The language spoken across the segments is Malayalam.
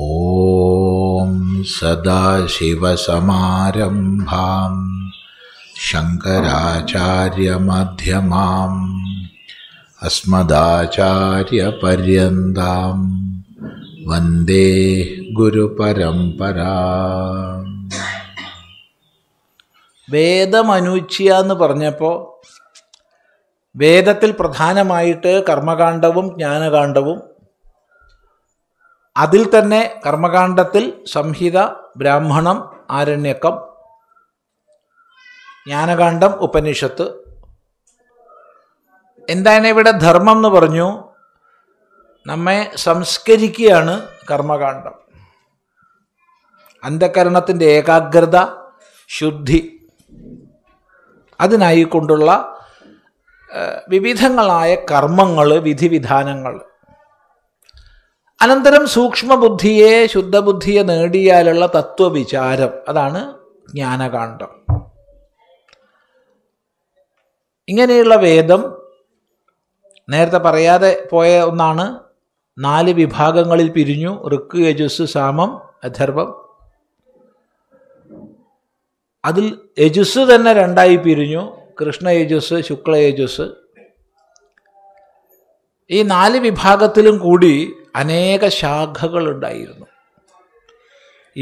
ॐ सदाशिवसमारम्भां ശങ്കരാചാര്യമധ്യമാം अस्मदाचार्यपर्यन्तां വന്ദേ ഗുരുപരംപരാ വേദമനൂച്യ എന്ന് പറഞ്ഞപ്പോൾ വേദത്തിൽ പ്രധാനമായിട്ട് കർമ്മകാണ്ഡവും ജ്ഞാനകാണ്ഡവും അതിൽ തന്നെ കർമ്മകാണ്ഡത്തിൽ സംഹിത ബ്രാഹ്മണം ആരണ്യക്കം ജ്ഞാനകാന്ഡം ഉപനിഷത്ത് എന്താണ് ഇവിടെ ധർമ്മം എന്ന് പറഞ്ഞു നമ്മെ സംസ്കരിക്കുകയാണ് കർമ്മകാന്ഡം അന്ധകരണത്തിൻ്റെ ഏകാഗ്രത ശുദ്ധി അതിനായിക്കൊണ്ടുള്ള വിവിധങ്ങളായ കർമ്മങ്ങൾ വിധിവിധാനങ്ങൾ അനന്തരം സൂക്ഷ്മബുദ്ധിയെ ശുദ്ധബുദ്ധിയെ നേടിയാലുള്ള തത്വവിചാരം അതാണ് ജ്ഞാനകാന്ഡം ഇങ്ങനെയുള്ള വേദം നേരത്തെ പറയാതെ പോയ ഒന്നാണ് നാല് വിഭാഗങ്ങളിൽ പിരിഞ്ഞു ഋക്ക് യജുസ് സാമം അഥർവം അതിൽ യജുസ് തന്നെ രണ്ടായി പിരിഞ്ഞു കൃഷ്ണ യജുസ് ശുക്ല യജുസ് ഈ നാല് വിഭാഗത്തിലും കൂടി അനേക ശാഖകളുണ്ടായിരുന്നു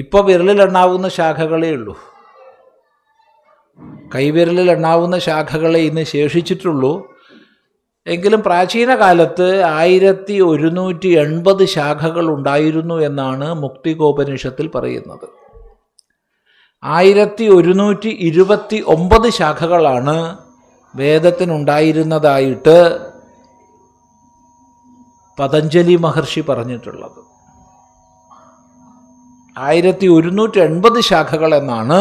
ഇപ്പോൾ വിരലിലെണ്ണാവുന്ന ശാഖകളേ ഉള്ളൂ കൈവിരലിലെണ്ണാവുന്ന ശാഖകളെ ഇന്ന് ശേഷിച്ചിട്ടുള്ളൂ എങ്കിലും പ്രാചീന കാലത്ത് ആയിരത്തി ഒരുന്നൂറ്റി എൺപത് ശാഖകൾ ഉണ്ടായിരുന്നു എന്നാണ് മുക്തികോപനിഷത്തിൽ പറയുന്നത് ആയിരത്തി ഒരുന്നൂറ്റി ഇരുപത്തി ഒമ്പത് ശാഖകളാണ് വേദത്തിനുണ്ടായിരുന്നതായിട്ട് പതഞ്ജലി മഹർഷി പറഞ്ഞിട്ടുള്ളത് ആയിരത്തി ഒരുന്നൂറ്റി എൺപത് ശാഖകൾ എന്നാണ്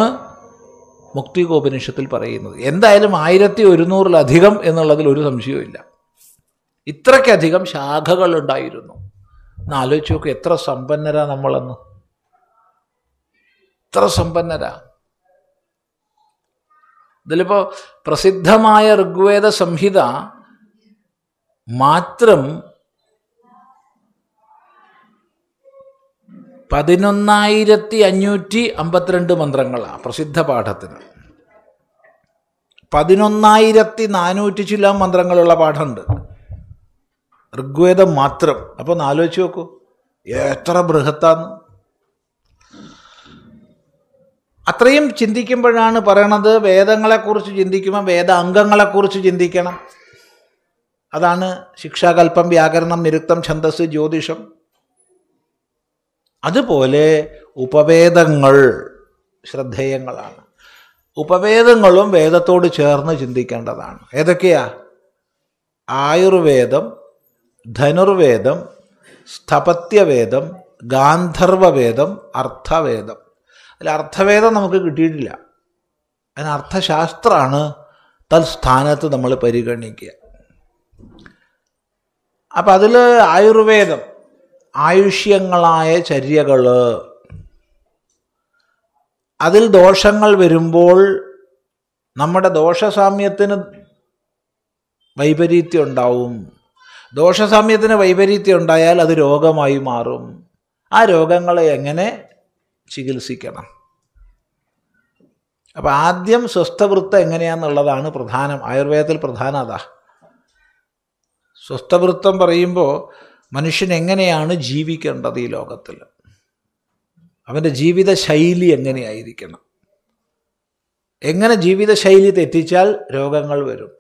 ഗോപനിഷത്തിൽ പറയുന്നത് എന്തായാലും ആയിരത്തി ഒരുന്നൂറിലധികം എന്നുള്ളതിൽ ഒരു സംശയവുമില്ല ഇത്രയ്ക്കധികം ശാഖകൾ ഉണ്ടായിരുന്നു ഒന്ന് ആലോചിച്ച് നോക്കുക എത്ര സമ്പന്നരാ നമ്മളെന്ന് എത്ര സമ്പന്നരാ ഇതിലിപ്പോൾ പ്രസിദ്ധമായ ഋഗ്വേദ സംഹിത മാത്രം പതിനൊന്നായിരത്തി അഞ്ഞൂറ്റി അമ്പത്തിരണ്ട് മന്ത്രങ്ങളാണ് പ്രസിദ്ധ പാഠത്തിന് പതിനൊന്നായിരത്തി നാനൂറ്റി ചില്ലാം മന്ത്രങ്ങളുള്ള പാഠമുണ്ട് ഋഗ്വേദം മാത്രം അപ്പോൾ ആലോചിച്ച് നോക്കൂ എത്ര ബൃഹത്താന്ന് അത്രയും ചിന്തിക്കുമ്പോഴാണ് പറയണത് വേദങ്ങളെക്കുറിച്ച് ചിന്തിക്കുമ്പോൾ വേദ അംഗങ്ങളെക്കുറിച്ച് ചിന്തിക്കണം അതാണ് ശിക്ഷാകൽപ്പം വ്യാകരണം നിരുക്തം ഛന്തസ് ജ്യോതിഷം അതുപോലെ ഉപവേദങ്ങൾ ശ്രദ്ധേയങ്ങളാണ് ഉപവേദങ്ങളും വേദത്തോട് ചേർന്ന് ചിന്തിക്കേണ്ടതാണ് ഏതൊക്കെയാ ആയുർവേദം ധനുർവേദം സ്ഥപത്യവേദം ഗാന്ധർവവേദം അർത്ഥവേദം അതിൽ അർത്ഥവേദം നമുക്ക് കിട്ടിയിട്ടില്ല അതിന് അർത്ഥശാസ്ത്രമാണ് തൽസ്ഥാനത്ത് നമ്മൾ പരിഗണിക്കുക അപ്പം അതിൽ ആയുർവേദം ആയുഷ്യങ്ങളായ ചര്യകൾ അതിൽ ദോഷങ്ങൾ വരുമ്പോൾ നമ്മുടെ ദോഷസാമ്യത്തിന് വൈപരീത്യം ഉണ്ടാവും ദോഷസാമ്യത്തിന് വൈപരീത്യം ഉണ്ടായാൽ അത് രോഗമായി മാറും ആ രോഗങ്ങളെ എങ്ങനെ ചികിത്സിക്കണം അപ്പോൾ ആദ്യം സ്വസ്ഥവൃത്ത എങ്ങനെയാണെന്നുള്ളതാണ് പ്രധാനം ആയുർവേദത്തിൽ അതാ സ്വസ്ഥവൃത്തം പറയുമ്പോൾ മനുഷ്യൻ എങ്ങനെയാണ് ജീവിക്കേണ്ടത് ഈ ലോകത്തിൽ അവൻ്റെ ജീവിത ശൈലി എങ്ങനെയായിരിക്കണം എങ്ങനെ ജീവിതശൈലി തെറ്റിച്ചാൽ രോഗങ്ങൾ വരും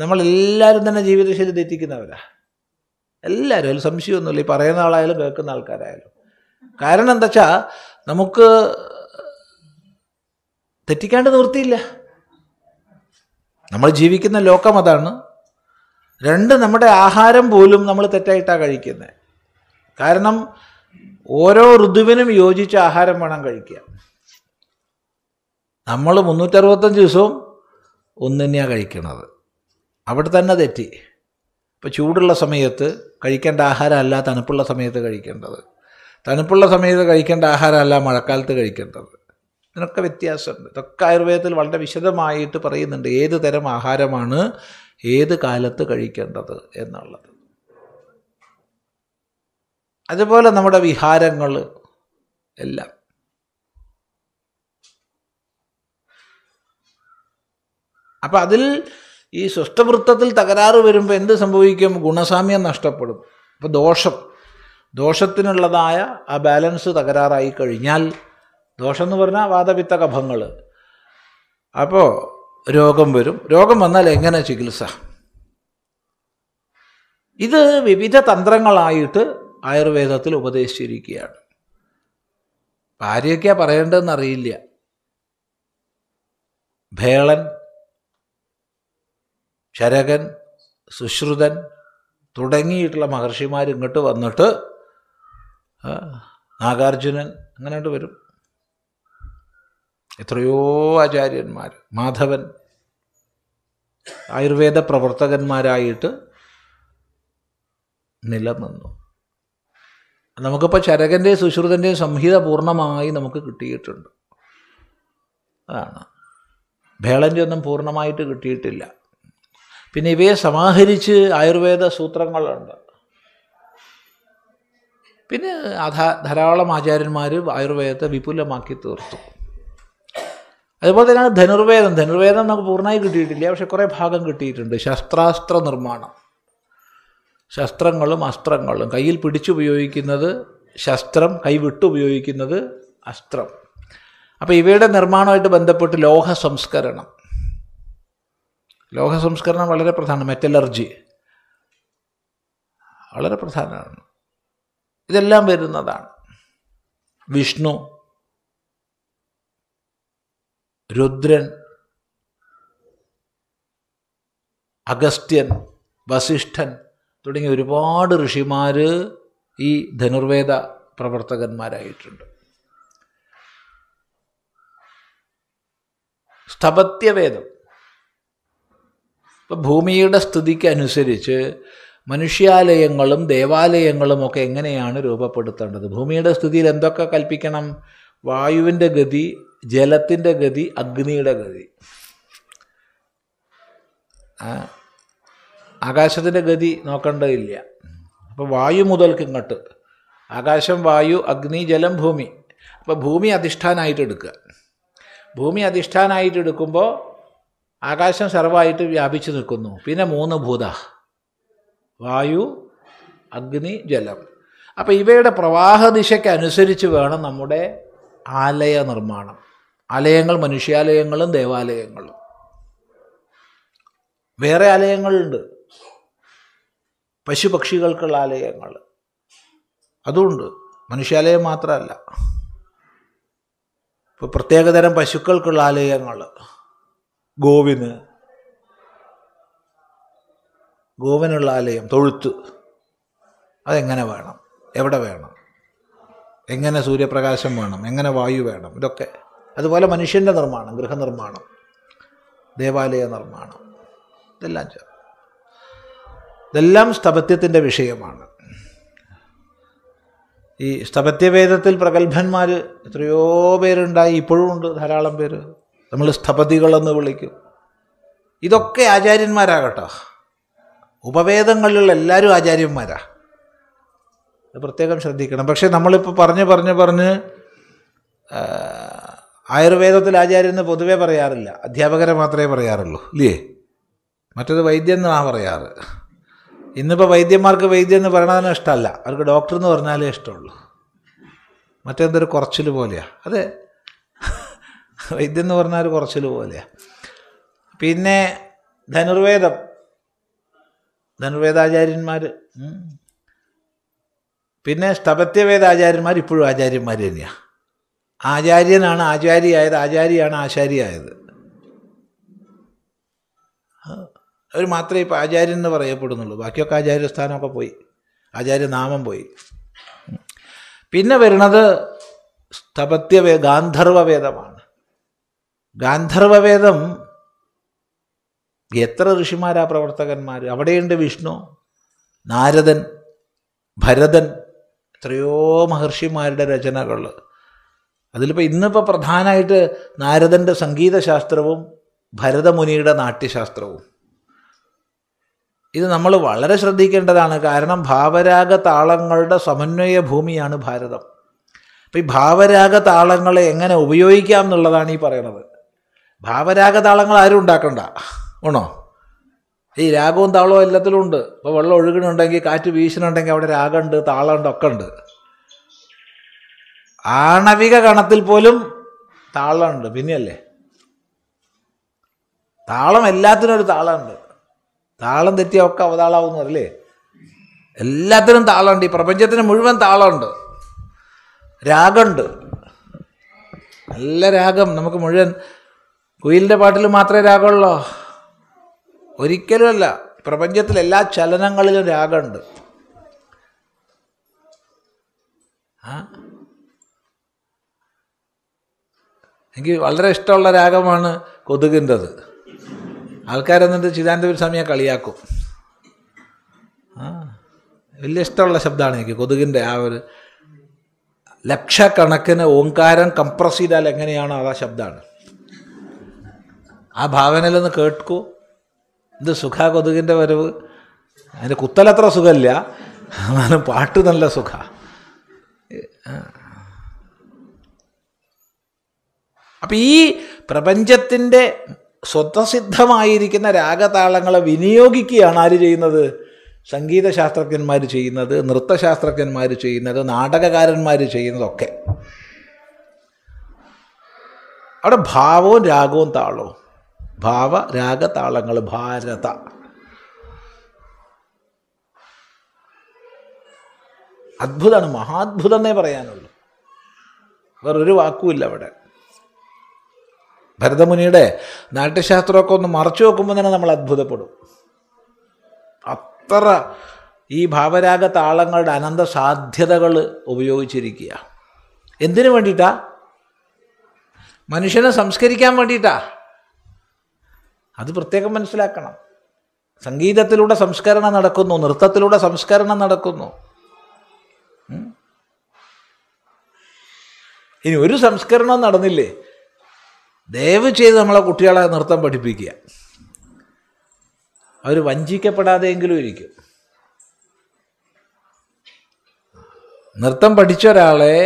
നമ്മളെല്ലാവരും തന്നെ ജീവിതശൈലി തെറ്റിക്കുന്നവരാ എല്ലാവരും അതിൽ സംശയമൊന്നുമില്ല ഈ പറയുന്ന ആളായാലും കേൾക്കുന്ന ആൾക്കാരായാലും കാരണം എന്താ വെച്ചാൽ നമുക്ക് തെറ്റിക്കാണ്ട് നിവൃത്തിയില്ല നമ്മൾ ജീവിക്കുന്ന ലോകം അതാണ് രണ്ട് നമ്മുടെ ആഹാരം പോലും നമ്മൾ തെറ്റായിട്ടാണ് കഴിക്കുന്നത് കാരണം ഓരോ ഋതുവിനും യോജിച്ച ആഹാരം വേണം കഴിക്കുക നമ്മൾ മുന്നൂറ്ററുപത്തഞ്ച് ദിവസവും ഒന്ന് തന്നെയാണ് കഴിക്കുന്നത് അവിടെ തന്നെ തെറ്റി ഇപ്പോൾ ചൂടുള്ള സമയത്ത് കഴിക്കേണ്ട ആഹാരമല്ല തണുപ്പുള്ള സമയത്ത് കഴിക്കേണ്ടത് തണുപ്പുള്ള സമയത്ത് കഴിക്കേണ്ട ആഹാരമല്ല മഴക്കാലത്ത് കഴിക്കേണ്ടത് ഇതിനൊക്കെ വ്യത്യാസമുണ്ട് ഇതൊക്കെ ആയുർവേദത്തിൽ വളരെ വിശദമായിട്ട് പറയുന്നുണ്ട് ഏത് തരം ആഹാരമാണ് ഏത് കാലത്ത് കഴിക്കേണ്ടത് എന്നുള്ളത് അതുപോലെ നമ്മുടെ വിഹാരങ്ങൾ എല്ലാം അപ്പം അതിൽ ഈ സൃഷ്ടവൃത്തത്തിൽ തകരാറ് വരുമ്പോൾ എന്ത് സംഭവിക്കും ഗുണസാമ്യം നഷ്ടപ്പെടും അപ്പോൾ ദോഷം ദോഷത്തിനുള്ളതായ ആ ബാലൻസ് തകരാറായി കഴിഞ്ഞാൽ ദോഷം എന്ന് പറഞ്ഞാൽ വാദപിത്ത അപ്പോൾ രോഗം വരും രോഗം വന്നാൽ എങ്ങനെ ചികിത്സ ഇത് വിവിധ തന്ത്രങ്ങളായിട്ട് ആയുർവേദത്തിൽ ഉപദേശിച്ചിരിക്കുകയാണ് ഭാര്യയ്ക്കാ പറയേണ്ടതെന്ന് അറിയില്ല ഭേളൻ ശരകൻ സുശ്രുതൻ തുടങ്ങിയിട്ടുള്ള മഹർഷിമാർ ഇങ്ങോട്ട് വന്നിട്ട് നാഗാർജുനൻ അങ്ങനെ വരും എത്രയോ ആചാര്യന്മാർ മാധവൻ ആയുർവേദ പ്രവർത്തകന്മാരായിട്ട് നിലനിന്നു നമുക്കിപ്പോൾ ചരകൻ്റെയും സുശ്രുതൻ്റെയും സംഹിത പൂർണ്ണമായി നമുക്ക് കിട്ടിയിട്ടുണ്ട് അതാണ് ഭേളൻ്റെ ഒന്നും പൂർണ്ണമായിട്ട് കിട്ടിയിട്ടില്ല പിന്നെ ഇവയെ സമാഹരിച്ച് ആയുർവേദ സൂത്രങ്ങളുണ്ട് പിന്നെ അധാ ധാരാളം ആചാര്യന്മാർ ആയുർവേദത്തെ വിപുലമാക്കി തീർത്തു അതുപോലെ തന്നെയാണ് ധനുർവേദം ധനുർവേദം നമുക്ക് പൂർണ്ണമായി കിട്ടിയിട്ടില്ല പക്ഷെ കുറേ ഭാഗം കിട്ടിയിട്ടുണ്ട് ശസ്ത്രാസ്ത്ര നിർമ്മാണം ശസ്ത്രങ്ങളും അസ്ത്രങ്ങളും കയ്യിൽ പിടിച്ചുപയോഗിക്കുന്നത് ശസ്ത്രം കൈവിട്ടുപയോഗിക്കുന്നത് അസ്ത്രം അപ്പോൾ ഇവയുടെ നിർമ്മാണമായിട്ട് ബന്ധപ്പെട്ട് ലോഹ സംസ്കരണം ലോഹ സംസ്കരണം വളരെ പ്രധാനമാണ് മെറ്റലർജി വളരെ പ്രധാനമാണ് ഇതെല്ലാം വരുന്നതാണ് വിഷ്ണു രുദ്രൻ അഗസ്ത്യൻ വസിഷ്ഠൻ തുടങ്ങിയ ഒരുപാട് ഋഷിമാർ ഈ ധനുർവേദ പ്രവർത്തകന്മാരായിട്ടുണ്ട് സ്ഥപത്യവേദം ഇപ്പം ഭൂമിയുടെ സ്ഥിതിക്ക് അനുസരിച്ച് മനുഷ്യാലയങ്ങളും ദേവാലയങ്ങളും ഒക്കെ എങ്ങനെയാണ് രൂപപ്പെടുത്തേണ്ടത് ഭൂമിയുടെ സ്ഥിതിയിൽ എന്തൊക്കെ കൽപ്പിക്കണം വായുവിൻ്റെ ഗതി ജലത്തിൻ്റെ ഗതി അഗ്നിയുടെ ഗതി ആകാശത്തിൻ്റെ ഗതി നോക്കേണ്ടതില്ല അപ്പോൾ വായു മുതൽക്ക് ഇങ്ങോട്ട് ആകാശം വായു അഗ്നി ജലം ഭൂമി അപ്പോൾ ഭൂമി അധിഷ്ഠാനമായിട്ട് എടുക്കുക ഭൂമി അധിഷ്ഠാനമായിട്ട് എടുക്കുമ്പോൾ ആകാശം സർവമായിട്ട് വ്യാപിച്ചു നിൽക്കുന്നു പിന്നെ മൂന്ന് ഭൂത വായു അഗ്നി ജലം അപ്പോൾ ഇവയുടെ പ്രവാഹ അനുസരിച്ച് വേണം നമ്മുടെ ആലയ നിർമ്മാണം ആലയങ്ങൾ മനുഷ്യാലയങ്ങളും ദേവാലയങ്ങളും വേറെ ആലയങ്ങളുണ്ട് പശുപക്ഷികൾക്കുള്ള ആലയങ്ങൾ അതുകൊണ്ട് മനുഷ്യാലയം മാത്രമല്ല ഇപ്പോൾ പ്രത്യേകതരം പശുക്കൾക്കുള്ള ആലയങ്ങൾ ഗോവിന് ഗോവനുള്ള ആലയം തൊഴുത്ത് അതെങ്ങനെ വേണം എവിടെ വേണം എങ്ങനെ സൂര്യപ്രകാശം വേണം എങ്ങനെ വായു വേണം ഇതൊക്കെ അതുപോലെ മനുഷ്യൻ്റെ നിർമ്മാണം ഗൃഹനിർമ്മാണം ദേവാലയ നിർമ്മാണം ഇതെല്ലാം ചേർന്ന് ഇതെല്ലാം സ്ഥപത്യത്തിൻ്റെ വിഷയമാണ് ഈ സ്ഥപത്യവേദത്തിൽ പ്രഗത്ഭന്മാർ എത്രയോ പേരുണ്ടായി ഇപ്പോഴും ഉണ്ട് ധാരാളം പേര് നമ്മൾ സ്ഥപതികളെന്ന് വിളിക്കും ഇതൊക്കെ ആചാര്യന്മാരാകട്ടോ ഉപവേദങ്ങളിലുള്ള എല്ലാവരും ആചാര്യന്മാരാ പ്രത്യേകം ശ്രദ്ധിക്കണം പക്ഷേ നമ്മളിപ്പോൾ പറഞ്ഞ് പറഞ്ഞ് പറഞ്ഞ് ആയുർവേദത്തിൽ ആചാര്യന് പൊതുവേ പറയാറില്ല അധ്യാപകരെ മാത്രമേ പറയാറുള്ളൂ ഇല്ലേ മറ്റത് വൈദ്യം എന്നാണ് പറയാറ് ഇന്നിപ്പോൾ വൈദ്യന്മാർക്ക് വൈദ്യം എന്ന് പറയണതിന് ഇഷ്ടമല്ല അവർക്ക് ഡോക്ടർ എന്ന് പറഞ്ഞാലേ ഇഷ്ടമുള്ളൂ മറ്റെന്തൊരു കുറച്ചിൽ പോലെയാണ് അതെ വൈദ്യം എന്ന് പറഞ്ഞാൽ ഒരു കുറച്ചിൽ പോലെയാണ് പിന്നെ ധനുർവേദം ധനുർവേദാചാര്യന്മാർ പിന്നെ സ്ഥപത്യവേദാചാര്യന്മാർ ഇപ്പോഴും ആചാര്യന്മാർ തന്നെയാണ് ആചാര്യനാണ് ആചാര്യായത് ആചാരിയാണ് ആശാരിയായത് അവർ മാത്രമേ ഇപ്പോൾ ആചാര്യൻ എന്ന് പറയപ്പെടുന്നുള്ളൂ ബാക്കിയൊക്കെ ആചാര്യസ്ഥാനമൊക്കെ പോയി ആചാര്യനാമം പോയി പിന്നെ വരുന്നത് സ്ഥപത്യവേ ഗാന്ധർവവേദമാണ് ഗാന്ധർവവേദം എത്ര ഋഷിമാരാ പ്രവർത്തകന്മാർ അവിടെയുണ്ട് വിഷ്ണു നാരദൻ ഭരതൻ എത്രയോ മഹർഷിമാരുടെ രചനകൾ അതിലിപ്പോൾ ഇന്നിപ്പോൾ പ്രധാനമായിട്ട് നാരദൻ്റെ സംഗീതശാസ്ത്രവും ഭരതമുനിയുടെ നാട്യശാസ്ത്രവും ഇത് നമ്മൾ വളരെ ശ്രദ്ധിക്കേണ്ടതാണ് കാരണം ഭാവരാഗ താളങ്ങളുടെ സമന്വയ ഭൂമിയാണ് ഭാരതം അപ്പം ഈ ഭാവരാഗ താളങ്ങളെ എങ്ങനെ ഉപയോഗിക്കാം എന്നുള്ളതാണ് ഈ പറയണത് ഭാവരാഗ താളങ്ങൾ ആരും ഉണ്ടാക്കണ്ട ഉണോ ഈ രാഗവും താളവും എല്ലാത്തിലും ഉണ്ട് ഇപ്പോൾ വെള്ളം ഒഴുകണുണ്ടെങ്കിൽ കാറ്റ് വീശണുണ്ടെങ്കിൽ അവിടെ രാഗമുണ്ട് താളമുണ്ട് ഒക്കെ ഉണ്ട് ആണവിക കണത്തിൽ പോലും താളമുണ്ട് പിന്നെയല്ലേ താളം എല്ലാത്തിനും ഒരു താളമുണ്ട് താളം തെറ്റിയ ഒക്കെ അവതാളാവുന്നു അല്ലേ എല്ലാത്തിനും താളമുണ്ട് ഈ പ്രപഞ്ചത്തിന് മുഴുവൻ താളമുണ്ട് രാഗമുണ്ട് നല്ല രാഗം നമുക്ക് മുഴുവൻ കുയിലിൻ്റെ പാട്ടിൽ മാത്രമേ രാഗമുള്ളോ ഒരിക്കലുമല്ല പ്രപഞ്ചത്തിൽ എല്ലാ ചലനങ്ങളിലും രാഗമുണ്ട് ആ എനിക്ക് വളരെ ഇഷ്ടമുള്ള രാഗമാണ് കൊതുകിൻ്റെത് ആൾക്കാരെന്നിട്ട് ചിദാനന്ദപുരി സ്വാമിയെ കളിയാക്കും ആ വലിയ ഇഷ്ടമുള്ള ശബ്ദമാണ് എനിക്ക് കൊതുകിൻ്റെ ആ ഒരു ലക്ഷക്കണക്കിന് ഓങ്കാരം കംപ്രസ് ചെയ്താൽ എങ്ങനെയാണോ ആ ശബ്ദമാണ് ആ നിന്ന് കേൾക്കൂ ഇത് സുഖ കൊതുകിൻ്റെ വരവ് അതിൻ്റെ കുത്തലത്ര സുഖമില്ല എന്നാലും പാട്ട് നല്ല സുഖ അപ്പം ഈ പ്രപഞ്ചത്തിൻ്റെ സ്വതസിദ്ധമായിരിക്കുന്ന രാഗതാളങ്ങളെ വിനിയോഗിക്കുകയാണ് ആര് ചെയ്യുന്നത് സംഗീതശാസ്ത്രജ്ഞന്മാർ ചെയ്യുന്നത് നൃത്തശാസ്ത്രജ്ഞന്മാർ ചെയ്യുന്നത് നാടകകാരന്മാർ ചെയ്യുന്നതൊക്കെ അവിടെ ഭാവവും രാഗവും താളവും ഭാവ രാഗതാളങ്ങൾ ഭാരത അത്ഭുതമാണ് മഹാത്ഭുതം എന്നേ പറയാനുള്ളൂ വേറൊരു വാക്കുമില്ല അവിടെ ഭരതമുനിയുടെ നാട്യശാസ്ത്രമൊക്കെ ഒന്ന് മറച്ചു നോക്കുമ്പോൾ തന്നെ നമ്മൾ അത്ഭുതപ്പെടും അത്ര ഈ ഭാവരാഗ താളങ്ങളുടെ അനന്ത സാധ്യതകൾ ഉപയോഗിച്ചിരിക്കുക എന്തിനു വേണ്ടിയിട്ടാ മനുഷ്യനെ സംസ്കരിക്കാൻ വേണ്ടിയിട്ടാ അത് പ്രത്യേകം മനസ്സിലാക്കണം സംഗീതത്തിലൂടെ സംസ്കരണം നടക്കുന്നു നൃത്തത്തിലൂടെ സംസ്കരണം നടക്കുന്നു ഇനി ഒരു സംസ്കരണം നടന്നില്ലേ ദയവ് ചെയ്ത് നമ്മളെ കുട്ടികളെ നൃത്തം പഠിപ്പിക്കുക അവർ വഞ്ചിക്കപ്പെടാതെയെങ്കിലും ഇരിക്കും നൃത്തം പഠിച്ച ഒരാളെ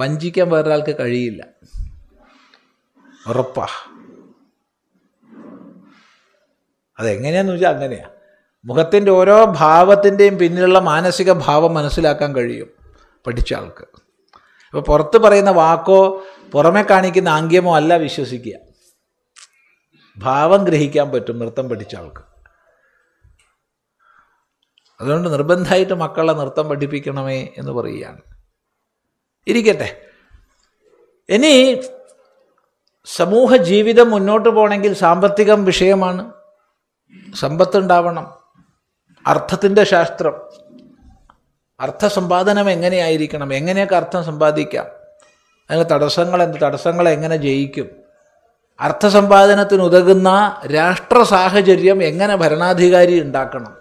വഞ്ചിക്കാൻ വേറൊരാൾക്ക് കഴിയില്ല ഉറപ്പാ അതെങ്ങനെയാന്ന് വെച്ചാൽ അങ്ങനെയാ മുഖത്തിൻ്റെ ഓരോ ഭാവത്തിൻ്റെയും പിന്നിലുള്ള മാനസിക ഭാവം മനസ്സിലാക്കാൻ കഴിയും പഠിച്ച ആൾക്ക് അപ്പോൾ പുറത്ത് പറയുന്ന വാക്കോ പുറമെ കാണിക്കുന്ന ആംഗ്യമോ അല്ല വിശ്വസിക്കുക ഭാവം ഗ്രഹിക്കാൻ പറ്റും നൃത്തം പഠിച്ച ആൾക്ക് അതുകൊണ്ട് നിർബന്ധമായിട്ട് മക്കളെ നൃത്തം പഠിപ്പിക്കണമേ എന്ന് പറയുകയാണ് ഇരിക്കട്ടെ ഇനി സമൂഹ ജീവിതം മുന്നോട്ട് പോകണമെങ്കിൽ സാമ്പത്തികം വിഷയമാണ് സമ്പത്തുണ്ടാവണം അർത്ഥത്തിൻ്റെ ശാസ്ത്രം അർത്ഥസമ്പാദനം എങ്ങനെയായിരിക്കണം എങ്ങനെയൊക്കെ അർത്ഥം സമ്പാദിക്കാം അതിന് തടസ്സങ്ങൾ എന്ത് തടസ്സങ്ങൾ എങ്ങനെ ജയിക്കും അർത്ഥസമ്പാദനത്തിനുതകുന്ന രാഷ്ട്ര സാഹചര്യം എങ്ങനെ ഭരണാധികാരി ഉണ്ടാക്കണം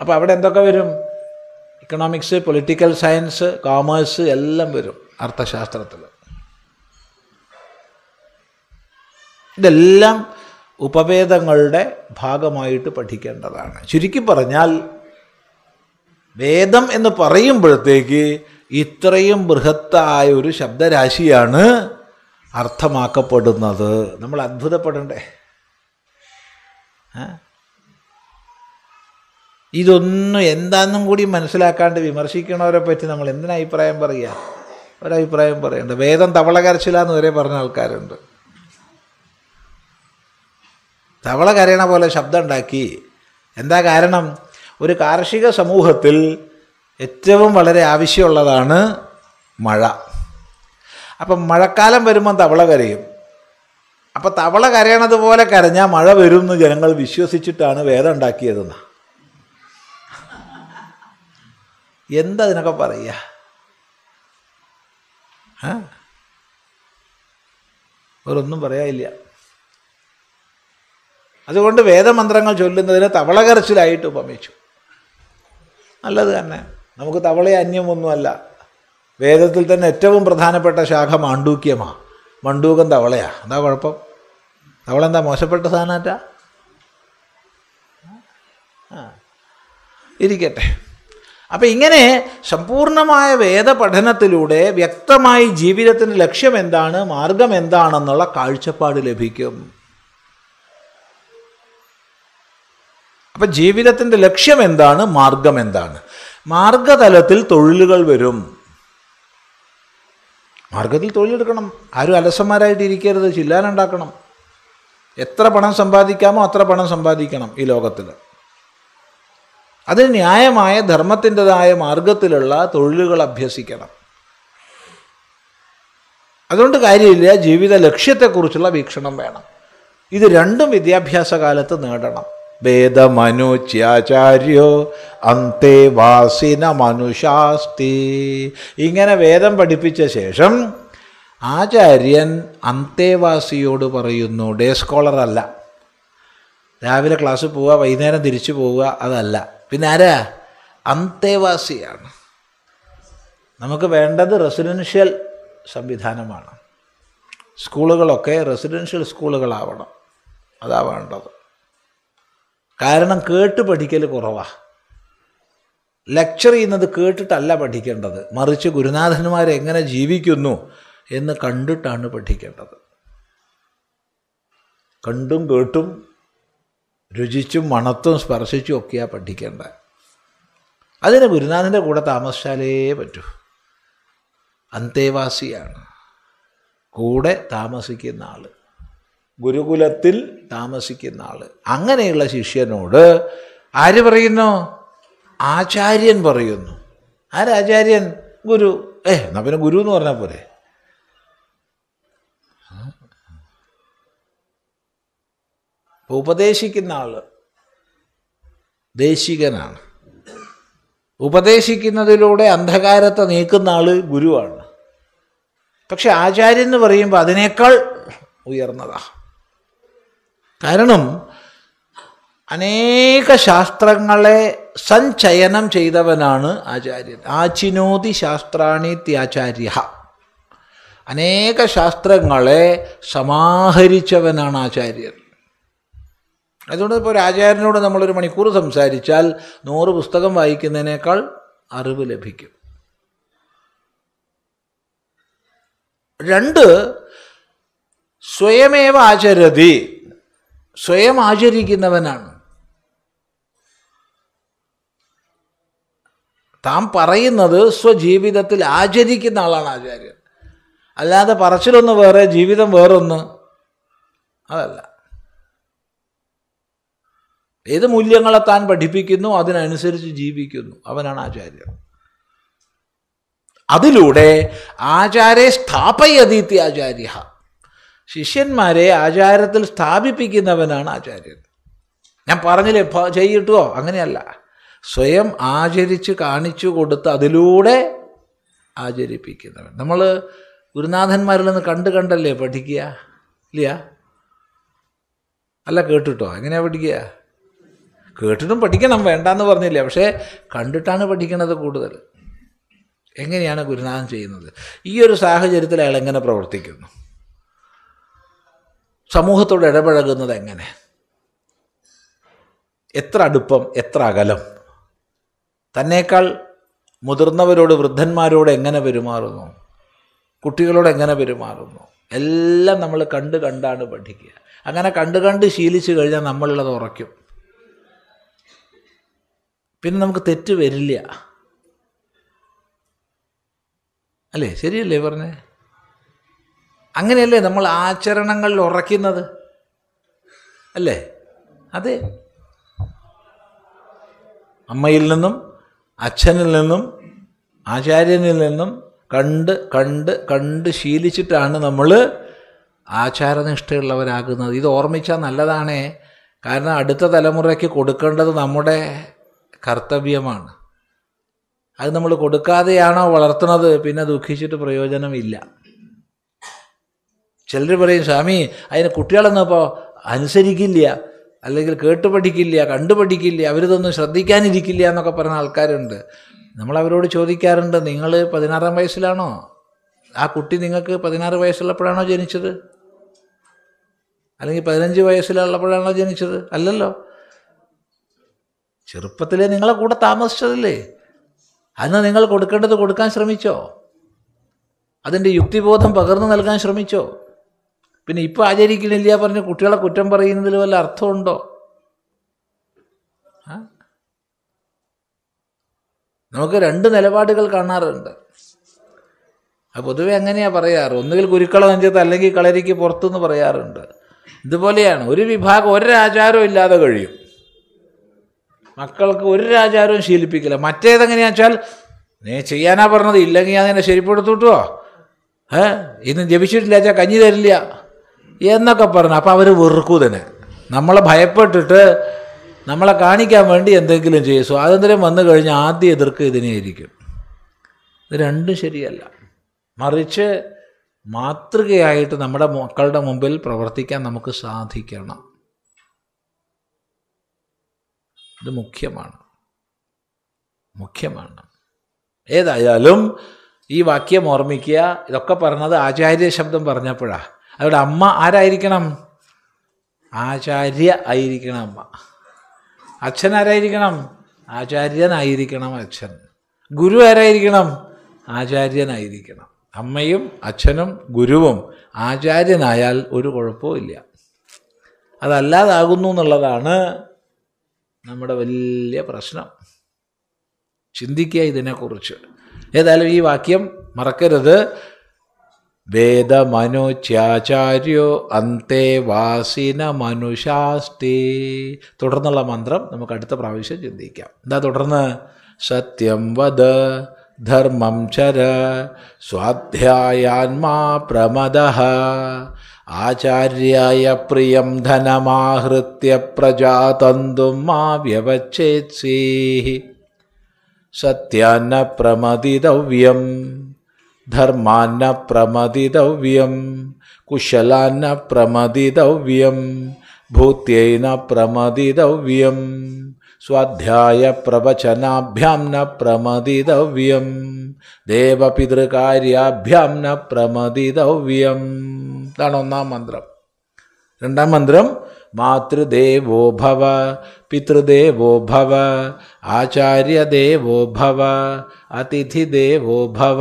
അപ്പോൾ അവിടെ എന്തൊക്കെ വരും ഇക്കണോമിക്സ് പൊളിറ്റിക്കൽ സയൻസ് കോമേഴ്സ് എല്ലാം വരും അർത്ഥശാസ്ത്രത്തിൽ ഇതെല്ലാം ഉപവേദങ്ങളുടെ ഭാഗമായിട്ട് പഠിക്കേണ്ടതാണ് ചുരുക്കി പറഞ്ഞാൽ വേദം എന്ന് പറയുമ്പോഴത്തേക്ക് ഇത്രയും ബൃഹത്തായ ഒരു ശബ്ദരാശിയാണ് അർത്ഥമാക്കപ്പെടുന്നത് നമ്മൾ അത്ഭുതപ്പെടണ്ടേ ഇതൊന്നും എന്താണെന്നും കൂടി മനസ്സിലാക്കാണ്ട് വിമർശിക്കണവരെ പറ്റി നമ്മൾ എന്തിനഭിപ്രായം അഭിപ്രായം പറയുക ഒരഭിപ്രായം പറയണ്ട വേദം തവള കരച്ചിലാന്ന് വരെ പറഞ്ഞ ആൾക്കാരുണ്ട് തവള കരയണ പോലെ ശബ്ദം ഉണ്ടാക്കി എന്താ കാരണം ഒരു കാർഷിക സമൂഹത്തിൽ ഏറ്റവും വളരെ ആവശ്യമുള്ളതാണ് മഴ അപ്പം മഴക്കാലം വരുമ്പം തവള കരയും അപ്പം തവള കരയണത് പോലെ കരഞ്ഞാൽ മഴ വരും എന്ന് ജനങ്ങൾ വിശ്വസിച്ചിട്ടാണ് വേദം ഉണ്ടാക്കിയതെന്ന് എന്തതിനൊക്കെ പറയുക ഒന്നും പറയാനില്ല അതുകൊണ്ട് വേദമന്ത്രങ്ങൾ ചൊല്ലുന്നതിന് തവളകരച്ചിലായിട്ട് ഉപമിച്ചു നല്ലത് തന്നെ നമുക്ക് തവളയെ അന്യമൊന്നുമല്ല വേദത്തിൽ തന്നെ ഏറ്റവും പ്രധാനപ്പെട്ട ശാഖ മാണ്ഡൂക്യമാണ് മണ്ടൂകം തവളയാ എന്താ കുഴപ്പം തവള എന്താ മോശപ്പെട്ട സാധനമാറ്റ ഇരിക്കട്ടെ അപ്പം ഇങ്ങനെ സമ്പൂർണമായ വേദപഠനത്തിലൂടെ വ്യക്തമായി ജീവിതത്തിൻ്റെ ലക്ഷ്യം എന്താണ് മാർഗം എന്താണെന്നുള്ള കാഴ്ചപ്പാട് ലഭിക്കും അപ്പം ജീവിതത്തിൻ്റെ ലക്ഷ്യം എന്താണ് മാർഗം എന്താണ് മാർഗതലത്തിൽ തൊഴിലുകൾ വരും മാർഗത്തിൽ തൊഴിലെടുക്കണം ആരും അലസന്മാരായിട്ടിരിക്കരുത് ചില്ലാനുണ്ടാക്കണം എത്ര പണം സമ്പാദിക്കാമോ അത്ര പണം സമ്പാദിക്കണം ഈ ലോകത്തിൽ അതിന് ന്യായമായ ധർമ്മത്തിൻ്റെതായ മാർഗത്തിലുള്ള തൊഴിലുകൾ അഭ്യസിക്കണം അതുകൊണ്ട് കാര്യമില്ല ജീവിത ലക്ഷ്യത്തെക്കുറിച്ചുള്ള വീക്ഷണം വേണം ഇത് രണ്ടും വിദ്യാഭ്യാസ കാലത്ത് നേടണം വേദമനുച്യാചാര്യോ അന്തേവാസിന മനുഷാസ്തി ഇങ്ങനെ വേദം പഠിപ്പിച്ച ശേഷം ആചാര്യൻ അന്തേവാസിയോട് പറയുന്നു ഡേ സ്കോളറല്ല രാവിലെ ക്ലാസ് പോവുക വൈകുന്നേരം തിരിച്ചു പോവുക അതല്ല പിന്നെ ആരാ അന്തേവാസിയാണ് നമുക്ക് വേണ്ടത് റെസിഡൻഷ്യൽ സംവിധാനമാണ് സ്കൂളുകളൊക്കെ റെസിഡൻഷ്യൽ സ്കൂളുകളാവണം അതാ വേണ്ടത് കാരണം കേട്ട് പഠിക്കൽ കുറവാണ് ലെക്ചർ ചെയ്യുന്നത് കേട്ടിട്ടല്ല പഠിക്കേണ്ടത് മറിച്ച് ഗുരുനാഥന്മാരെങ്ങനെ ജീവിക്കുന്നു എന്ന് കണ്ടിട്ടാണ് പഠിക്കേണ്ടത് കണ്ടും കേട്ടും രുചിച്ചും മണത്തും സ്പർശിച്ചും ഒക്കെയാണ് പഠിക്കേണ്ടത് അതിന് ഗുരുനാഥൻ്റെ കൂടെ താമസിച്ചാലേ പറ്റൂ അന്തേവാസിയാണ് കൂടെ താമസിക്കുന്ന ആൾ ഗുരുകുലത്തിൽ താമസിക്കുന്ന ആൾ അങ്ങനെയുള്ള ശിഷ്യനോട് ആര് പറയുന്നു ആചാര്യൻ പറയുന്നു ആരാചാര്യൻ ഗുരു ഏഹ് എന്നാ പിന്നെ ഗുരു എന്ന് പറഞ്ഞാൽ പോരെ ഉപദേശിക്കുന്ന ആള് ദേശികനാണ് ഉപദേശിക്കുന്നതിലൂടെ അന്ധകാരത്തെ നീക്കുന്ന ആൾ ഗുരുവാണ് പക്ഷെ ആചാര്യൻ എന്ന് പറയുമ്പോൾ അതിനേക്കാൾ ഉയർന്നതാണ് കാരണം അനേക ശാസ്ത്രങ്ങളെ സഞ്ചയനം ചെയ്തവനാണ് ആചാര്യൻ ആചിനോതി ശാസ്ത്രാണിത്യാചാര്യ അനേക ശാസ്ത്രങ്ങളെ സമാഹരിച്ചവനാണ് ആചാര്യൻ അതുകൊണ്ട് ഇപ്പോൾ ഒരു ആചാര്യനോട് നമ്മളൊരു മണിക്കൂർ സംസാരിച്ചാൽ നൂറ് പുസ്തകം വായിക്കുന്നതിനേക്കാൾ അറിവ് ലഭിക്കും രണ്ട് സ്വയമേവ ആചരതി സ്വയം ആചരിക്കുന്നവനാണ് താൻ പറയുന്നത് സ്വജീവിതത്തിൽ ആചരിക്കുന്ന ആളാണ് ആചാര്യൻ അല്ലാതെ പറച്ചിലൊന്ന് വേറെ ജീവിതം വേറൊന്ന് അതല്ല ഏത് മൂല്യങ്ങളെ താൻ പഠിപ്പിക്കുന്നു അതിനനുസരിച്ച് ജീവിക്കുന്നു അവനാണ് ആചാര്യൻ അതിലൂടെ ആചാരെ സ്ഥാപയതീത്തി ആചാര്യ ശിഷ്യന്മാരെ ആചാരത്തിൽ സ്ഥാപിപ്പിക്കുന്നവനാണ് ആചാര്യൻ ഞാൻ പറഞ്ഞില്ലേ ചെയ്യിട്ടുവോ അങ്ങനെയല്ല സ്വയം ആചരിച്ച് കാണിച്ചു കൊടുത്ത് അതിലൂടെ ആചരിപ്പിക്കുന്നവൻ നമ്മൾ ഗുരുനാഥന്മാരിൽ നിന്ന് കണ്ട് കണ്ടല്ലേ പഠിക്കുക ഇല്ല അല്ല കേട്ടിട്ടോ എങ്ങനെയാണ് പഠിക്കുക കേട്ടിട്ടും പഠിക്കണം വേണ്ടെന്ന് പറഞ്ഞില്ല പക്ഷേ കണ്ടിട്ടാണ് പഠിക്കണത് കൂടുതൽ എങ്ങനെയാണ് ഗുരുനാഥൻ ചെയ്യുന്നത് ഈ ഒരു സാഹചര്യത്തിൽ അയാൾ എങ്ങനെ പ്രവർത്തിക്കുന്നു സമൂഹത്തോട് ഇടപഴകുന്നത് എങ്ങനെ എത്ര അടുപ്പം എത്ര അകലം തന്നേക്കാൾ മുതിർന്നവരോട് വൃദ്ധന്മാരോട് എങ്ങനെ പെരുമാറുന്നു കുട്ടികളോട് എങ്ങനെ പെരുമാറുന്നു എല്ലാം നമ്മൾ കണ്ട് കണ്ടാണ് പഠിക്കുക അങ്ങനെ കണ്ട് കണ്ട് ശീലിച്ചു കഴിഞ്ഞാൽ നമ്മളുള്ളത് ഉറയ്ക്കും പിന്നെ നമുക്ക് തെറ്റ് വരില്ല അല്ലേ ശരിയല്ലേ പറഞ്ഞേ അങ്ങനെയല്ലേ നമ്മൾ ആചരണങ്ങളിൽ ഉറയ്ക്കുന്നത് അല്ലേ അതെ അമ്മയിൽ നിന്നും അച്ഛനിൽ നിന്നും ആചാര്യനിൽ നിന്നും കണ്ട് കണ്ട് കണ്ട് ശീലിച്ചിട്ടാണ് നമ്മൾ ആചാരനിഷ്ഠയുള്ളവരാകുന്നത് ഇത് ഓർമ്മിച്ചാൽ നല്ലതാണേ കാരണം അടുത്ത തലമുറയ്ക്ക് കൊടുക്കേണ്ടത് നമ്മുടെ കർത്തവ്യമാണ് അത് നമ്മൾ കൊടുക്കാതെയാണോ വളർത്തുന്നത് പിന്നെ ദുഃഖിച്ചിട്ട് പ്രയോജനമില്ല ചിലർ പറയും സ്വാമി അതിന് കുട്ടികളെന്നപ്പോൾ അനുസരിക്കില്ല അല്ലെങ്കിൽ കേട്ട് പഠിക്കില്ല കണ്ടു പഠിക്കില്ല അവരിതൊന്നും ശ്രദ്ധിക്കാനിരിക്കില്ല എന്നൊക്കെ പറയുന്ന ആൾക്കാരുണ്ട് നമ്മൾ അവരോട് ചോദിക്കാറുണ്ട് നിങ്ങൾ പതിനാറാം വയസ്സിലാണോ ആ കുട്ടി നിങ്ങൾക്ക് പതിനാറ് വയസ്സുള്ളപ്പോഴാണോ ജനിച്ചത് അല്ലെങ്കിൽ പതിനഞ്ച് വയസ്സിലുള്ളപ്പോഴാണോ ജനിച്ചത് അല്ലല്ലോ ചെറുപ്പത്തിലെ നിങ്ങളെ കൂടെ താമസിച്ചതല്ലേ അന്ന് നിങ്ങൾ കൊടുക്കേണ്ടത് കൊടുക്കാൻ ശ്രമിച്ചോ അതിൻ്റെ യുക്തിബോധം പകർന്നു നൽകാൻ ശ്രമിച്ചോ പിന്നെ ഇപ്പം ആചരിക്കണില്ല പറഞ്ഞ് കുട്ടികളെ കുറ്റം പറയുന്നതിൽ വല്ല അർത്ഥമുണ്ടോ നമുക്ക് രണ്ട് നിലപാടുകൾ കാണാറുണ്ട് പൊതുവെ അങ്ങനെയാ പറയാറ് ഒന്നുകിൽ കുരുക്കള നെഞ്ചത്ത് അല്ലെങ്കിൽ കളരിക്ക് പുറത്തുനിന്ന് പറയാറുണ്ട് ഇതുപോലെയാണ് ഒരു വിഭാഗം ആചാരവും ഇല്ലാതെ കഴിയും മക്കൾക്ക് ഒരു ആചാരവും ശീലിപ്പിക്കില്ല മറ്റേതെങ്ങനെയാ വെച്ചാൽ നീ ചെയ്യാനാ പറഞ്ഞത് ഇല്ലെങ്കിൽ ഞാൻ നിന്നെ ശരിപ്പെടുത്തുട്ടോ ഏ ഇന്ന് ജപിച്ചിട്ടില്ല വെച്ചാൽ കഞ്ഞി തരില്ല എന്നൊക്കെ പറഞ്ഞു അപ്പോൾ അവർ വെറുക്കൂ തന്നെ നമ്മളെ ഭയപ്പെട്ടിട്ട് നമ്മളെ കാണിക്കാൻ വേണ്ടി എന്തെങ്കിലും ചെയ്യും സ്വാതന്ത്ര്യം വന്നു കഴിഞ്ഞാൽ ആദ്യം എതിർക്കുക ഇതിനെയായിരിക്കും ഇത് രണ്ടും ശരിയല്ല മറിച്ച് മാതൃകയായിട്ട് നമ്മുടെ മക്കളുടെ മുമ്പിൽ പ്രവർത്തിക്കാൻ നമുക്ക് സാധിക്കണം ഇത് മുഖ്യമാണ് മുഖ്യമാണ് ഏതായാലും ഈ വാക്യം ഓർമ്മിക്കുക ഇതൊക്കെ പറഞ്ഞത് ആചാര്യ ശബ്ദം പറഞ്ഞപ്പോഴാണ് അതുകൊണ്ട് അമ്മ ആരായിരിക്കണം ആചാര്യ ആയിരിക്കണം അമ്മ അച്ഛൻ ആരായിരിക്കണം ആചാര്യനായിരിക്കണം അച്ഛൻ ഗുരു ആരായിരിക്കണം ആചാര്യനായിരിക്കണം അമ്മയും അച്ഛനും ഗുരുവും ആചാര്യനായാൽ ഒരു കുഴപ്പമില്ല അതല്ലാതാകുന്നു എന്നുള്ളതാണ് നമ്മുടെ വലിയ പ്രശ്നം ചിന്തിക്കുക ഇതിനെക്കുറിച്ച് ഏതായാലും ഈ വാക്യം മറക്കരുത് അന്തേ വാസിന മനുഷാസ്തി തുടർന്നുള്ള മന്ത്രം നമുക്ക് അടുത്ത പ്രാവശ്യം ചിന്തിക്കാം എന്താ തുടർന്ന് സത്യം വദ ധർമ്മം ചര സ്വാധ്യായാന്മാ പ്രമദ ആചാര്യായ പ്രിയം ധനമാഹൃത്യ പ്രജാതന്തും മാ വ്യവച്ഛേത്സീ സത്യാന്ന പ്രമദിതവ്യം धर्मान्न प्रमादितव्यं कुशलान्न प्रमादितव्यं भूत्यै न प्रमादितव्यं स्वाध्यायप्रवचनाभ्यां न प्रमादितव्यं देवपितृकार्याभ्यां न प्रमादितव्यम् तान् मन्त्रं रडां मन्त्रं मातृदेवो भव पितृदेवो भव आचार्यदेवो भव अतिथिदेवो भव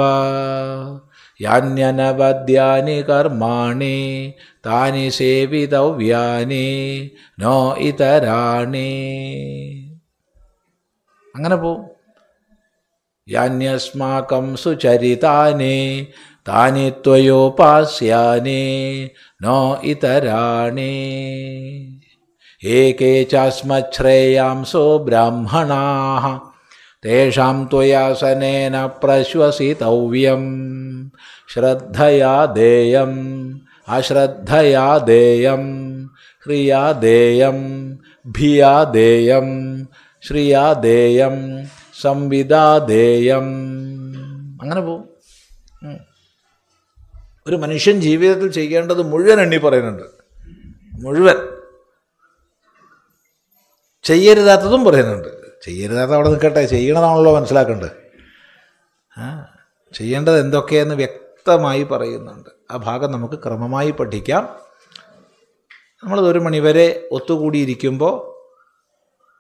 यान्यनवद्यानि कर्माणि तानि सेवितव्यानि न इतराणि यान्यस्माकं सुचरितानि तानि त्वयोपास्यानि न इतराणि एके चास्मच्छ्रेयांसो ब्राह्मणाः तेषां त्वयासनेन प्रश्वसितव्यं श्रद्धया देयम् अश्रद्धया देयं ह्रिया देयं भिया देयं श्रिया देयं संविदा देयम् അങ്ങനെ പോകും ഒരു മനുഷ്യൻ ജീവിതത്തിൽ ചെയ്യേണ്ടത് മുഴുവൻ എണ്ണി പറയുന്നുണ്ട് മുഴുവൻ ചെയ്യരുതാത്തതും പറയുന്നുണ്ട് ചെയ്യരുതാത്ത അവിടെ നിൽക്കട്ടെ ചെയ്യണതാണല്ലോ മനസ്സിലാക്കേണ്ടത് ചെയ്യേണ്ടത് എന്തൊക്കെയെന്ന് വ്യക്തമായി പറയുന്നുണ്ട് ആ ഭാഗം നമുക്ക് ക്രമമായി പഠിക്കാം നമ്മളത് ഒരു മണിവരെ ഒത്തുകൂടിയിരിക്കുമ്പോൾ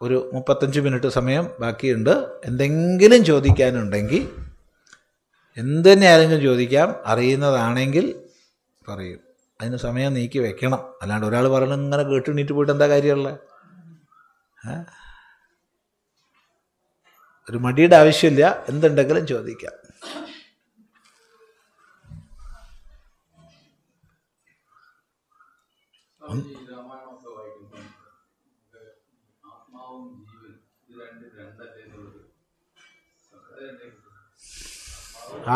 ഒരു മുപ്പത്തഞ്ച് മിനിറ്റ് സമയം ബാക്കിയുണ്ട് എന്തെങ്കിലും ചോദിക്കാനുണ്ടെങ്കിൽ എന്ത് തന്നെ ആരെങ്കിലും ചോദിക്കാം അറിയുന്നതാണെങ്കിൽ പറയും അതിന് സമയം നീക്കി വെക്കണം അല്ലാണ്ട് ഒരാൾ പറഞ്ഞു ഇങ്ങനെ കേട്ട് നീറ്റ് പോയിട്ട് എന്താ കാര്യമുള്ള ഒരു മടിയുടെ ആവശ്യമില്ല എന്തുണ്ടെങ്കിലും ചോദിക്കാം ഒന്ന്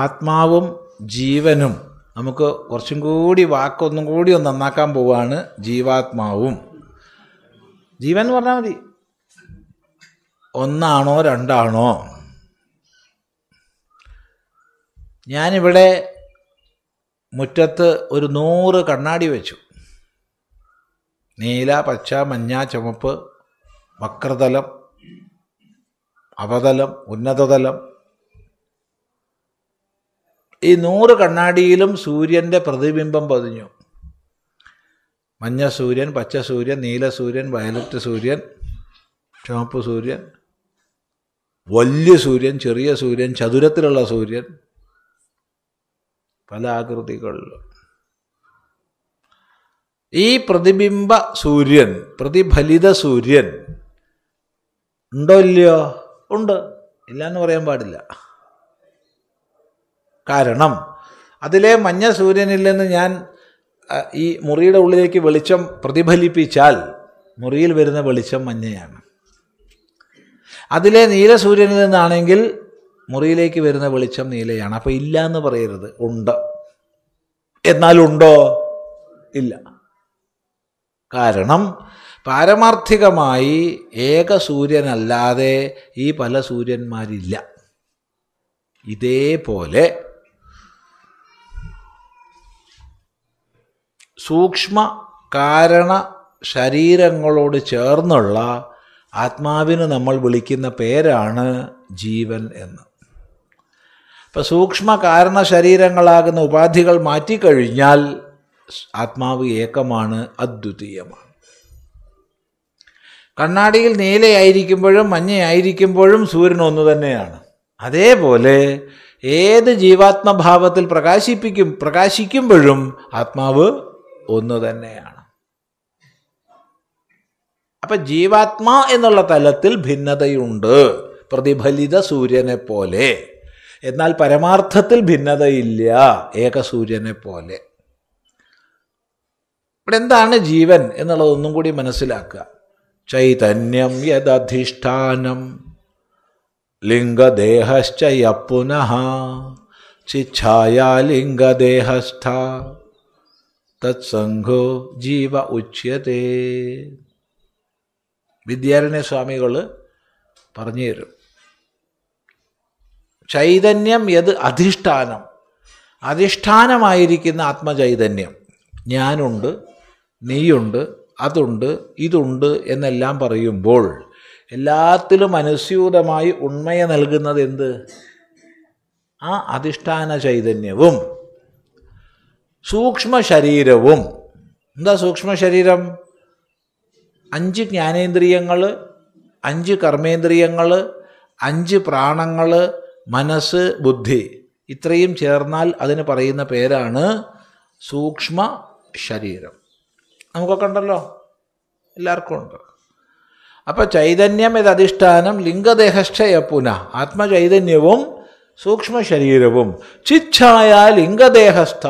ആത്മാവും ജീവനും നമുക്ക് കുറച്ചും കൂടി വാക്കൊന്നും കൂടി ഒന്ന് നന്നാക്കാൻ പോവുകയാണ് ജീവാത്മാവും ജീവൻ എന്ന് പറഞ്ഞാൽ മതി ഒന്നാണോ രണ്ടാണോ ഞാനിവിടെ മുറ്റത്ത് ഒരു നൂറ് കണ്ണാടി വെച്ചു നീല പച്ച മഞ്ഞ ചുമപ്പ് വക്രതലം അവതലം ഉന്നതതലം ഈ നൂറ് കണ്ണാടിയിലും സൂര്യൻ്റെ പ്രതിബിംബം പതിഞ്ഞു മഞ്ഞ സൂര്യൻ പച്ച സൂര്യൻ നീല സൂര്യൻ വയലറ്റ് സൂര്യൻ ചുവപ്പ് സൂര്യൻ വലിയ സൂര്യൻ ചെറിയ സൂര്യൻ ചതുരത്തിലുള്ള സൂര്യൻ പല ആകൃതികളിലും ഈ പ്രതിബിംബ സൂര്യൻ പ്രതിഫലിത സൂര്യൻ ഉണ്ടോ ഇല്ലയോ ഉണ്ട് ഇല്ല എന്ന് പറയാൻ പാടില്ല കാരണം അതിലെ മഞ്ഞ സൂര്യനിൽ നിന്ന് ഞാൻ ഈ മുറിയുടെ ഉള്ളിലേക്ക് വെളിച്ചം പ്രതിഫലിപ്പിച്ചാൽ മുറിയിൽ വരുന്ന വെളിച്ചം മഞ്ഞയാണ് അതിലെ നീല സൂര്യനിൽ നിന്നാണെങ്കിൽ മുറിയിലേക്ക് വരുന്ന വെളിച്ചം നീലയാണ് അപ്പോൾ ഇല്ല എന്ന് പറയരുത് ഉണ്ട് എന്നാലുണ്ടോ ഇല്ല കാരണം പാരമാർത്ഥികമായി ഏക സൂര്യനല്ലാതെ ഈ പല സൂര്യന്മാരില്ല ഇതേപോലെ സൂക്ഷ്മ കാരണ ശരീരങ്ങളോട് ചേർന്നുള്ള ആത്മാവിന് നമ്മൾ വിളിക്കുന്ന പേരാണ് ജീവൻ എന്ന് ഇപ്പം സൂക്ഷ്മ കാരണ ശരീരങ്ങളാകുന്ന ഉപാധികൾ മാറ്റിക്കഴിഞ്ഞാൽ ആത്മാവ് ഏകമാണ് അദ്വിതീയമാണ് കണ്ണാടിയിൽ നീലയായിരിക്കുമ്പോഴും മഞ്ഞയായിരിക്കുമ്പോഴും സൂര്യൻ ഒന്നു തന്നെയാണ് അതേപോലെ ഏത് ജീവാത്മഭാവത്തിൽ പ്രകാശിപ്പിക്കും പ്രകാശിക്കുമ്പോഴും ആത്മാവ് ഒന്നു തന്നെയാണ് അപ്പൊ ജീവാത്മാ എന്നുള്ള തലത്തിൽ ഭിന്നതയുണ്ട് പ്രതിഫലിത സൂര്യനെ പോലെ എന്നാൽ പരമാർത്ഥത്തിൽ ഭിന്നതയില്ല ഏകസൂര്യനെ പോലെ ഇവിടെ എന്താണ് ജീവൻ എന്നുള്ളതൊന്നും കൂടി മനസ്സിലാക്കുക ചൈതന്യം യദധിഷ്ഠാനം ലിംഗദേഹശ്ചയ പുനഃ ചിച്ഛായ ലിംഗദേഹസ്ഥ തത്സംഘോ ജീവ ഉച്ചതേ വിദ്യാരണ്യ സ്വാമികൾ പറഞ്ഞു തരും ചൈതന്യം യത് അധിഷ്ഠാനം അധിഷ്ഠാനമായിരിക്കുന്ന ആത്മചൈതന്യം ഞാനുണ്ട് നീയുണ്ട് അതുണ്ട് ഇതുണ്ട് എന്നെല്ലാം പറയുമ്പോൾ എല്ലാത്തിലും അനുസ്യൂതമായി ഉണ്മയെ നൽകുന്നത് എന്ത് ആ അധിഷ്ഠാന ചൈതന്യവും സൂക്ഷ്മ ശരീരവും എന്താ സൂക്ഷ്മ ശരീരം അഞ്ച് ജ്ഞാനേന്ദ്രിയങ്ങൾ അഞ്ച് കർമ്മേന്ദ്രിയങ്ങൾ അഞ്ച് പ്രാണങ്ങൾ മനസ്സ് ബുദ്ധി ഇത്രയും ചേർന്നാൽ അതിന് പറയുന്ന പേരാണ് സൂക്ഷ്മ ശരീരം നമുക്കൊക്കെ ഉണ്ടല്ലോ എല്ലാവർക്കും ഉണ്ട് അപ്പോൾ ചൈതന്യം അധിഷ്ഠാനം ലിംഗദേഹശ്ചയ പുന ആത്മചൈതന്യവും സൂക്ഷ്മ ശരീരവും ചിച്ഛായ ലിംഗദേഹസ്ഥ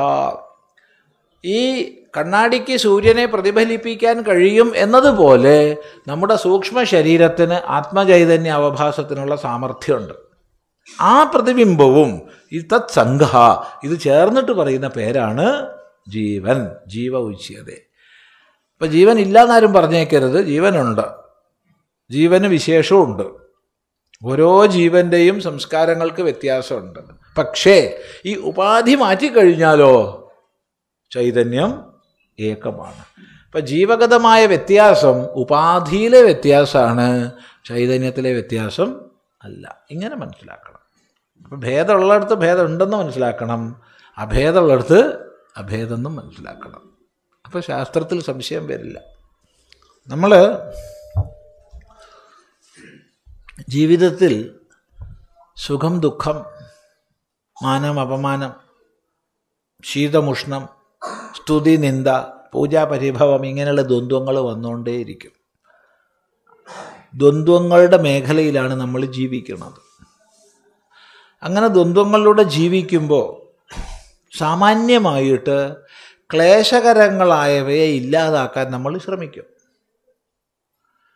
ഈ കണ്ണാടിക്ക് സൂര്യനെ പ്രതിഫലിപ്പിക്കാൻ കഴിയും എന്നതുപോലെ നമ്മുടെ സൂക്ഷ്മ ശരീരത്തിന് ആത്മചൈതന്യ അവഭാസത്തിനുള്ള സാമർഥ്യമുണ്ട് ആ പ്രതിബിംബവും ഈ തത് സംഘ ഇത് ചേർന്നിട്ട് പറയുന്ന പേരാണ് ജീവൻ ജീവ ഉച്ചയത അപ്പം ജീവൻ ഇല്ലാന്നാരും പറഞ്ഞേക്കരുത് ജീവനുണ്ട് ജീവന് വിശേഷമുണ്ട് ഓരോ ജീവൻ്റെയും സംസ്കാരങ്ങൾക്ക് വ്യത്യാസമുണ്ട് പക്ഷേ ഈ ഉപാധി മാറ്റിക്കഴിഞ്ഞാലോ ചൈതന്യം ഏകമാണ് അപ്പം ജീവഗതമായ വ്യത്യാസം ഉപാധിയിലെ വ്യത്യാസമാണ് ചൈതന്യത്തിലെ വ്യത്യാസം അല്ല ഇങ്ങനെ മനസ്സിലാക്കണം അപ്പം ഭേദമുള്ളിടത്ത് ഭേദമുണ്ടെന്ന് മനസ്സിലാക്കണം അഭേദമുള്ളിടത്ത് അഭേദമെന്നും മനസ്സിലാക്കണം അപ്പോൾ ശാസ്ത്രത്തിൽ സംശയം വരില്ല നമ്മൾ ജീവിതത്തിൽ സുഖം ദുഃഖം മാനം അപമാനം ശീതമുഷ്ണം സ്തുതി നിന്ദ പൂജാപരിഭവം ഇങ്ങനെയുള്ള ദ്വന്ദ്വങ്ങൾ വന്നുകൊണ്ടേയിരിക്കും ദ്വന്ദ്വങ്ങളുടെ മേഖലയിലാണ് നമ്മൾ ജീവിക്കുന്നത് അങ്ങനെ ദ്വന്ദ്വങ്ങളിലൂടെ ജീവിക്കുമ്പോൾ സാമാന്യമായിട്ട് ക്ലേശകരങ്ങളായവയെ ഇല്ലാതാക്കാൻ നമ്മൾ ശ്രമിക്കും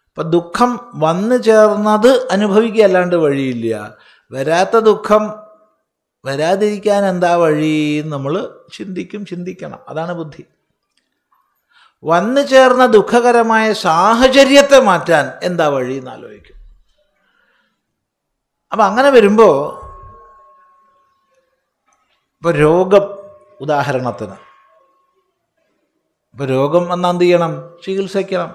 അപ്പം ദുഃഖം വന്നു ചേർന്നത് അനുഭവിക്കുക അല്ലാണ്ട് വഴിയില്ല വരാത്ത ദുഃഖം വരാതിരിക്കാൻ എന്താ വഴി നമ്മൾ ചിന്തിക്കും ചിന്തിക്കണം അതാണ് ബുദ്ധി വന്നു ചേർന്ന ദുഃഖകരമായ സാഹചര്യത്തെ മാറ്റാൻ എന്താ വഴി എന്ന് ആലോചിക്കും അപ്പം അങ്ങനെ വരുമ്പോൾ ഇപ്പോൾ രോഗം ഉദാഹരണത്തിന് ഇപ്പോൾ രോഗം വന്നാൽ എന്ത് ചെയ്യണം ചികിത്സിക്കണം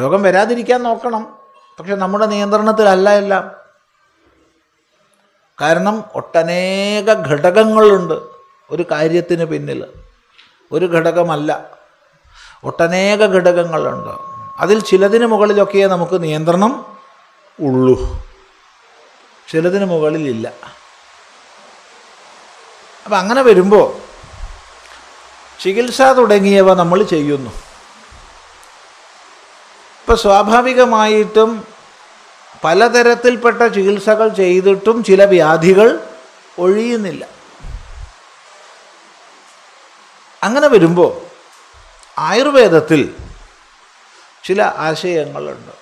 രോഗം വരാതിരിക്കാൻ നോക്കണം പക്ഷെ നമ്മുടെ നിയന്ത്രണത്തിലല്ല എല്ലാം കാരണം ഒട്ടനേക ഘടകങ്ങളുണ്ട് ഒരു കാര്യത്തിന് പിന്നിൽ ഒരു ഘടകമല്ല ഒട്ടനേക ഘടകങ്ങളുണ്ട് അതിൽ ചിലതിന് മുകളിലൊക്കെയേ നമുക്ക് നിയന്ത്രണം ഉള്ളൂ ചിലതിന് മുകളിലില്ല അപ്പം അങ്ങനെ വരുമ്പോൾ ചികിത്സ തുടങ്ങിയവ നമ്മൾ ചെയ്യുന്നു ഇപ്പം സ്വാഭാവികമായിട്ടും പലതരത്തിൽപ്പെട്ട ചികിത്സകൾ ചെയ്തിട്ടും ചില വ്യാധികൾ ഒഴിയുന്നില്ല അങ്ങനെ വരുമ്പോൾ ആയുർവേദത്തിൽ ചില ആശയങ്ങളുണ്ട്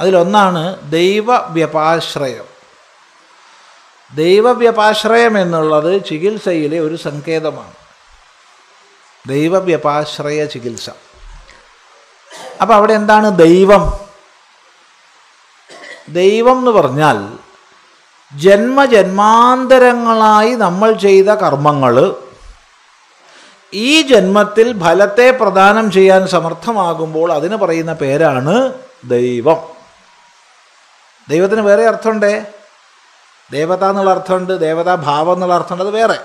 അതിലൊന്നാണ് ദൈവവ്യപാശ്രയം ദൈവവ്യപാശ്രയം എന്നുള്ളത് ചികിത്സയിലെ ഒരു സങ്കേതമാണ് ദൈവവ്യപാശ്രയ ചികിത്സ അപ്പോൾ അവിടെ എന്താണ് ദൈവം ദൈവം എന്ന് പറഞ്ഞാൽ ജന്മജന്മാന്തരങ്ങളായി നമ്മൾ ചെയ്ത കർമ്മങ്ങൾ ഈ ജന്മത്തിൽ ഫലത്തെ പ്രദാനം ചെയ്യാൻ സമർത്ഥമാകുമ്പോൾ അതിന് പറയുന്ന പേരാണ് ദൈവം ദൈവത്തിന് വേറെ അർത്ഥമുണ്ടേ ദേവത എന്നുള്ള അർത്ഥമുണ്ട് ദേവതാഭാവം എന്നുള്ള അർത്ഥമുണ്ട് അത് വേറെ